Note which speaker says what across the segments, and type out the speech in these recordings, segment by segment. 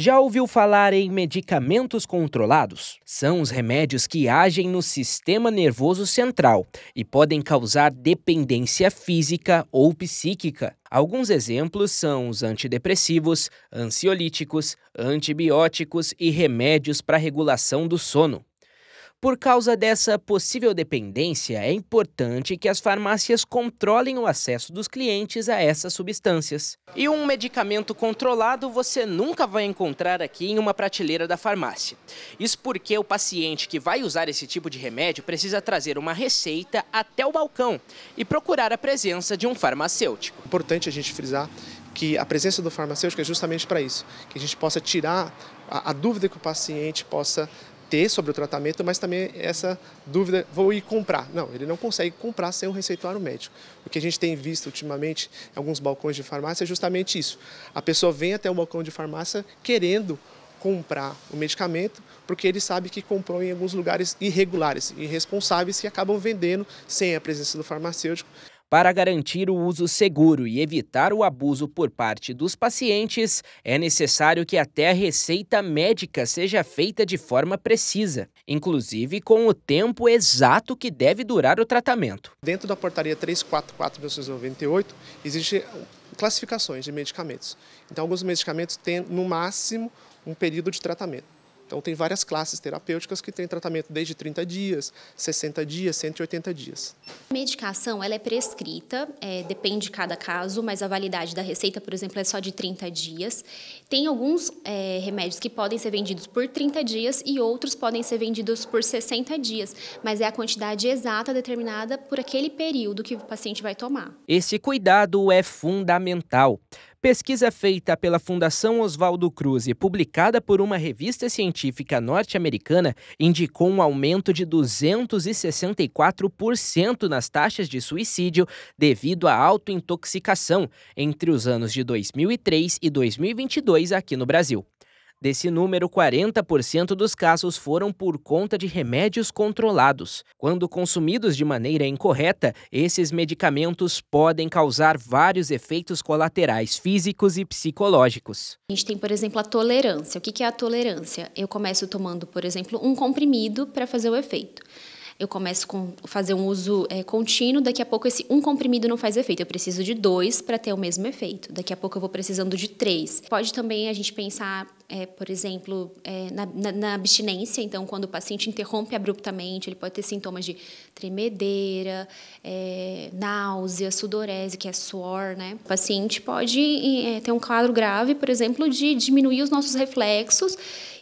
Speaker 1: Já ouviu falar em medicamentos controlados? São os remédios que agem no sistema nervoso central e podem causar dependência física ou psíquica. Alguns exemplos são os antidepressivos, ansiolíticos, antibióticos e remédios para regulação do sono. Por causa dessa possível dependência, é importante que as farmácias controlem o acesso dos clientes a essas substâncias. E um medicamento controlado você nunca vai encontrar aqui em uma prateleira da farmácia. Isso porque o paciente que vai usar esse tipo de remédio precisa trazer uma receita até o balcão e procurar a presença de um
Speaker 2: farmacêutico. É importante a gente frisar que a presença do farmacêutico é justamente para isso, que a gente possa tirar a, a dúvida que o paciente possa ter sobre o tratamento, mas também essa dúvida, vou ir comprar. Não, ele não consegue comprar sem um receituário médico. O que a gente tem visto ultimamente em alguns balcões de farmácia é justamente isso. A pessoa vem até o balcão de farmácia querendo comprar o medicamento, porque ele sabe que comprou em alguns lugares irregulares, irresponsáveis, que acabam vendendo sem a presença do farmacêutico. Para garantir o uso
Speaker 1: seguro e evitar o abuso por parte dos pacientes, é necessário que até a receita médica seja feita de forma precisa, inclusive com o tempo
Speaker 2: exato que deve durar o tratamento. Dentro da portaria 344 344.1998, existem classificações de medicamentos. Então, alguns medicamentos têm, no máximo, um período de tratamento. Então, tem várias classes terapêuticas que têm tratamento desde 30 dias, 60 dias, 180 dias.
Speaker 3: A medicação ela é prescrita, é, depende de cada caso, mas a validade da receita, por exemplo, é só de 30 dias. Tem alguns é, remédios que podem ser vendidos por 30 dias e outros podem ser vendidos por 60 dias, mas é a quantidade exata determinada por aquele período que o paciente vai tomar.
Speaker 1: Esse cuidado é fundamental. Pesquisa feita pela Fundação Oswaldo Cruz e publicada por uma revista científica norte-americana indicou um aumento de 264% nas taxas de suicídio devido à autointoxicação entre os anos de 2003 e 2022 aqui no Brasil. Desse número, 40% dos casos foram por conta de remédios controlados. Quando consumidos de maneira incorreta, esses medicamentos podem causar vários efeitos colaterais físicos e psicológicos.
Speaker 3: A gente tem, por exemplo, a tolerância. O que é a tolerância? Eu começo tomando, por exemplo, um comprimido para fazer o efeito eu começo com fazer um uso é, contínuo, daqui a pouco esse um comprimido não faz efeito, eu preciso de dois para ter o mesmo efeito, daqui a pouco eu vou precisando de três. Pode também a gente pensar, é, por exemplo, é, na, na, na, abstinência, então quando o paciente interrompe abruptamente, ele pode ter sintomas de tremedeira, é, náusea, sudorese, que é suor, né? O paciente pode é, ter um quadro grave, por exemplo, de diminuir os nossos reflexos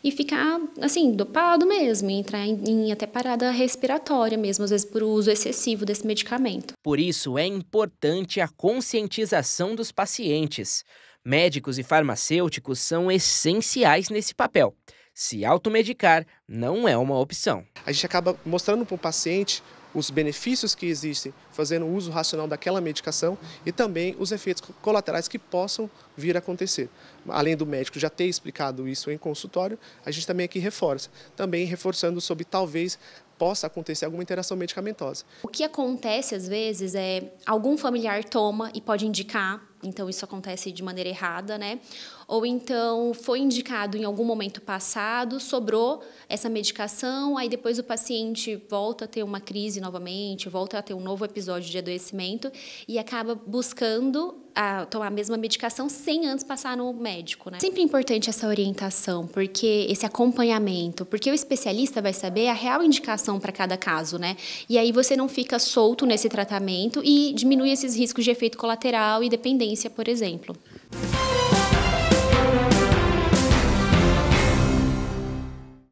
Speaker 3: e ficar, assim, dopado mesmo, entrar em, em até parada respiratória mesmo, às vezes por uso excessivo desse medicamento.
Speaker 1: Por isso, é importante a conscientização dos pacientes. Médicos e farmacêuticos são essenciais
Speaker 2: nesse papel. Se automedicar não é uma opção. A gente acaba mostrando para o paciente os benefícios que existem fazendo uso racional daquela medicação e também os efeitos colaterais que possam vir a acontecer. Além do médico já ter explicado isso em consultório, a gente também aqui reforça, também reforçando sobre talvez possa acontecer alguma interação medicamentosa.
Speaker 3: O que acontece às vezes é algum familiar toma e pode indicar, então isso acontece de maneira errada, né? ou então foi indicado em algum momento passado, sobrou essa medicação, aí depois o paciente volta a ter uma crise novamente, volta a ter um novo episódio de adoecimento e acaba buscando a tomar a mesma medicação sem antes passar no médico, né? Sempre é importante essa orientação, porque esse acompanhamento, porque o especialista vai saber a real indicação para cada caso, né? E aí você não fica solto nesse tratamento e diminui esses riscos de efeito colateral e dependência, por exemplo.